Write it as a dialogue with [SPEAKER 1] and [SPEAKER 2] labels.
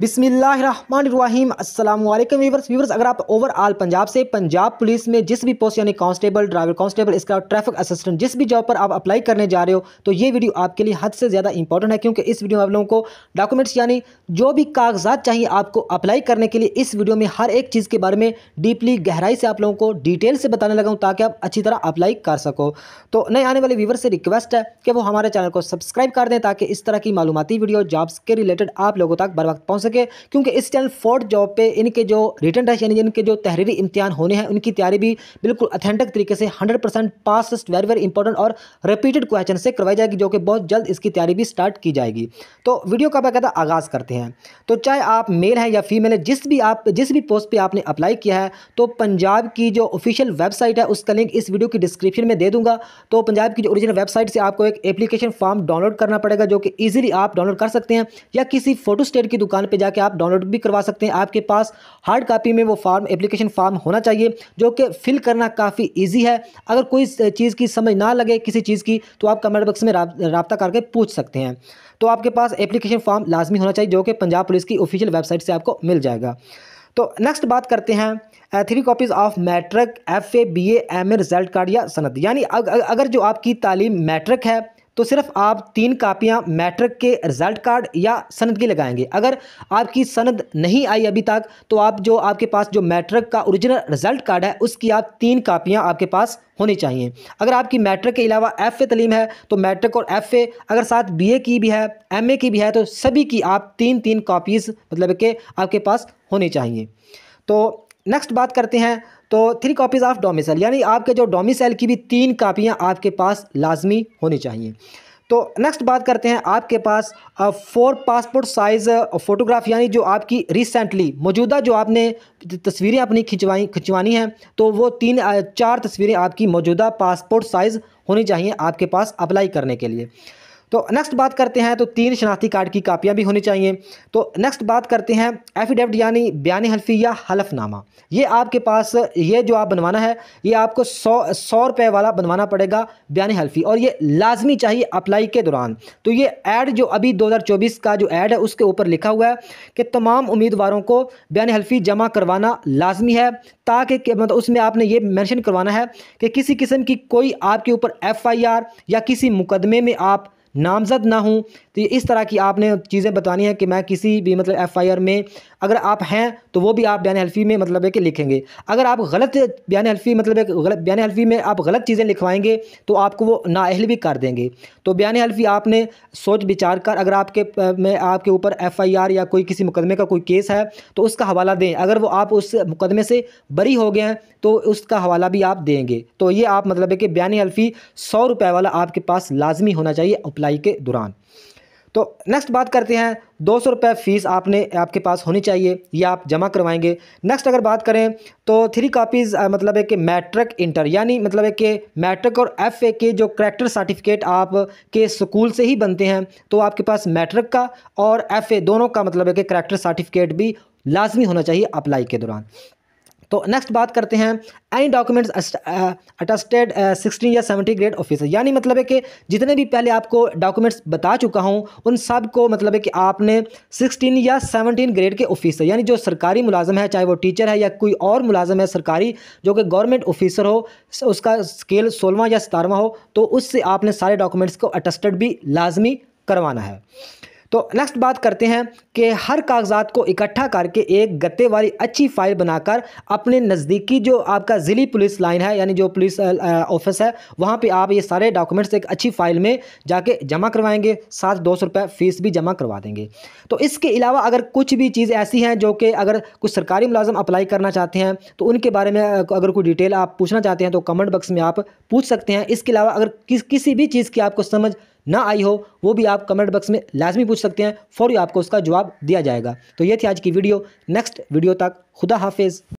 [SPEAKER 1] बिसमीम अल्लाम viewers viewers अगर आप ओवरऑल पंजाब से पंजाब पुलिस में जिस भी पोस्ट यानी कांस्टेबल ड्राइवर कांस्टेबल इसका ट्रैफिक असिस्टेंट जिस भी जॉब पर आप अप्लाई करने जा रहे हो तो ये वीडियो आपके लिए हद से ज़्यादा इंपॉर्टेंट है क्योंकि इस वीडियो में आप लोगों को डॉक्यूमेंट्स यानी जो भी कागजात चाहिए आपको अप्लाई करने के लिए इस वीडियो में हर एक चीज़ के बारे में डीपली गहराई से आप लोगों को डिटेल से बताने लगा हूँ ताकि आप अच्छी तरह अप्लाई कर सको तो नए आने वाले व्यूवर से रिक्वेस्ट है कि वो हमारे चैनल को सब्सक्राइब कर दें ताकि इस तरह की मालूमती वीडियो जॉब्स के रिलेटेड आप लोगों तक बर वक्त पहुँच सके क्योंकि इस टाइम फोर्थ जॉब पे इनके जो रिटर्न टेस्ट यानी इनके जो तहरीरी इम्तिहान होने हैं उनकी तैयारी भी बिल्कुल अथेंटिक तरीके से hundred percent pass very very important और रिपीटेड क्वेश्चन से करवाई जाएगी जो कि बहुत जल्द इसकी तैयारी भी स्टार्ट की जाएगी तो वीडियो का बाकायदा आगाज़ करते हैं तो चाहे आप मेल हैं या फीमेल है जिस भी आप जिस भी पोस्ट पर आपने अप्लाई किया है तो पंजाब की जो ऑफिशियल वेबसाइट है उसका लिंक इस वीडियो की डिस्क्रिप्शन में दे दूंगा तो पंजाब की जो ओरिजिनल वेबसाइट से आपको एक एप्लीकेशन फॉर्म डाउनलोड करना पड़ेगा जो कि ईजिली आप डाउनलोड कर सकते हैं या किसी फोटो स्टेट की दुकान पर जाके आप डाउनलोड भी करवा सकते हैं आपके पास हार्ड कापी में वो फार्म एप्लीकेशन फार्म होना चाहिए जो कि फिल करना काफ़ी ईजी है अगर कोई चीज़ की समझ ना लगे किसी चीज़ की तो आप कमेंट बॉक्स में रबता करके पूछ सकते हैं तो आपके पास एप्लीकेशन फॉर्म लाजमी होना चाहिए जो कि पंजाब पुलिस की ऑफिशियल वेबसाइट से आपको मिल जाएगा तो नेक्स्ट बात करते हैं three copies of matric F A B M A result card या सनद यानी अग, अगर जो आपकी तालीम मैट्रिक है तो सिर्फ आप तीन कापियाँ मैट्रिक के रिजल्ट कार्ड या सनद की लगाएंगे अगर आपकी सनद नहीं आई अभी तक तो आप जो आपके पास जो मैट्रिक का ओरिजिनल रिजल्ट कार्ड है उसकी आप तीन कापियाँ आपके पास होनी चाहिए अगर आपकी मैट्रिक के अलावा एफ़ ए तलीम है तो मैट्रिक और एफ़ ए अगर साथ बी ए की भी है एम ए की भी है तो सभी की आप तीन तीन कापीज़ मतलब के आपके पास होनी चाहिए तो नेक्स्ट बात करते हैं तो थ्री कॉपीज़ ऑफ डोमिसल यानी आपके जो डोमिसल की भी तीन कापियाँ आपके पास लाजमी होनी चाहिए तो नेक्स्ट बात करते हैं आपके पास फोर पासपोर्ट साइज़ फ़ोटोग्राफ यानी जो आपकी रिसेंटली मौजूदा जो आपने तस्वीरें अपनी खिंचवाई खिंचवानी हैं तो वो तीन चार तस्वीरें आपकी मौजूदा पासपोर्ट साइज़ होनी चाहिए आपके पास अप्लाई करने के लिए तो नेक्स्ट बात करते हैं तो तीन शनाख्ती कार्ड की कापियाँ भी होनी चाहिए तो नेक्स्ट बात करते हैं एफिडेविट यानी बयान हल्फी या हलफनामा ये आपके पास ये जो आप बनवाना है ये आपको सौ सौ रुपये वाला बनवाना पड़ेगा बयान हल्फी और ये लाजमी चाहिए अप्लाई के दौरान तो ये ऐड जो अभी 2024 का जो ऐड है उसके ऊपर लिखा हुआ है कि तमाम उम्मीदवारों को बयान हल्फी जमा करवाना लाजमी है ताकि मतलब उसमें आपने ये मैंशन करवाना है कि किसी किस्म की कोई आपके ऊपर एफ आई आर या किसी मुकदमे में आप नामज़द ना हूँ तो इस तरह की आपने चीज़ें बतानी है कि मैं किसी भी मतलब एफ़ में अगर आप हैं तो वो भी आप बयान हल्फी में मतलब है कि लिखेंगे अगर आप गलत बयान हल्फी मतलब गलत बयान हल्फी में आप गलत चीज़ें लिखवाएंगे तो आपको वो नाअहल भी कर देंगे तो बयान हल्फी आपने सोच विचार कर अगर आपके में आपके ऊपर एफ़ या कोई किसी मुकदमे का कोई केस है तो उसका हवाला दें अगर वो आप उस मुकदमे से बरी हो गए हैं तो उसका हवाला भी आप देंगे तो ये आप मतलब है कि बयान हल्फी सौ रुपये वाला आपके पास लाजमी होना चाहिए अप्लाई के दौरान तो नेक्स्ट बात करते हैं दो सौ रुपये फ़ीस आपने आपके पास होनी चाहिए या आप जमा करवाएंगे नेक्स्ट अगर बात करें तो थ्री कापीज़ मतलब है कि मैट्रिक इंटर यानी मतलब है कि मैट्रिक और एफ ए के जो करैक्टर सर्टिफिकेट आप के स्कूल से ही बनते हैं तो आपके पास मैट्रिक का और एफ ए दोनों का मतलब है कि करैक्टर सर्टिफिकेट भी लाजमी होना चाहिए अप्लाई के दौरान तो नेक्स्ट बात करते हैं एनी डॉक्यूमेंट्स अटस्टेड सिक्सटीन या सेवेंटी ग्रेड ऑफिसर यानी मतलब है कि जितने भी पहले आपको डॉक्यूमेंट्स बता चुका हूँ उन सब को मतलब है कि आपने सिक्सटीन या सेवनटीन ग्रेड के ऑफिसर यानी जो सरकारी मुलाजम है चाहे वो टीचर है या कोई और मुलाजम है सरकारी जो कि गवर्नमेंट ऑफिसर हो उसका स्केल सोलवा या सतारवा हो तो उससे आपने सारे डॉक्यूमेंट्स को अटस्टेड भी लाजमी करवाना है तो नेक्स्ट बात करते हैं कि हर कागजात को इकट्ठा करके एक गत्ते वाली अच्छी फाइल बनाकर अपने नज़दीकी जो आपका ज़िली पुलिस लाइन है यानी जो पुलिस ऑफिस है वहाँ पर आप ये सारे डॉक्यूमेंट्स एक अच्छी फाइल में जाके जमा करवाएंगे साथ दो सौ रुपये फ़ीस भी जमा करवा देंगे तो इसके अलावा अगर कुछ भी चीज़ ऐसी हैं जो कि अगर कुछ सरकारी मुलाजम अप्लाई करना चाहते हैं तो उनके बारे में अगर कोई डिटेल आप पूछना चाहते हैं तो कमेंट बक्स में आप पूछ सकते हैं इसके अलावा अगर किस किसी भी चीज़ की आपको समझ ना आई हो वो भी आप कमेंट बॉक्स में लाजमी पूछ सकते हैं फौरी आपको उसका जवाब दिया जाएगा तो ये थी आज की वीडियो नेक्स्ट वीडियो तक खुदा हाफिज़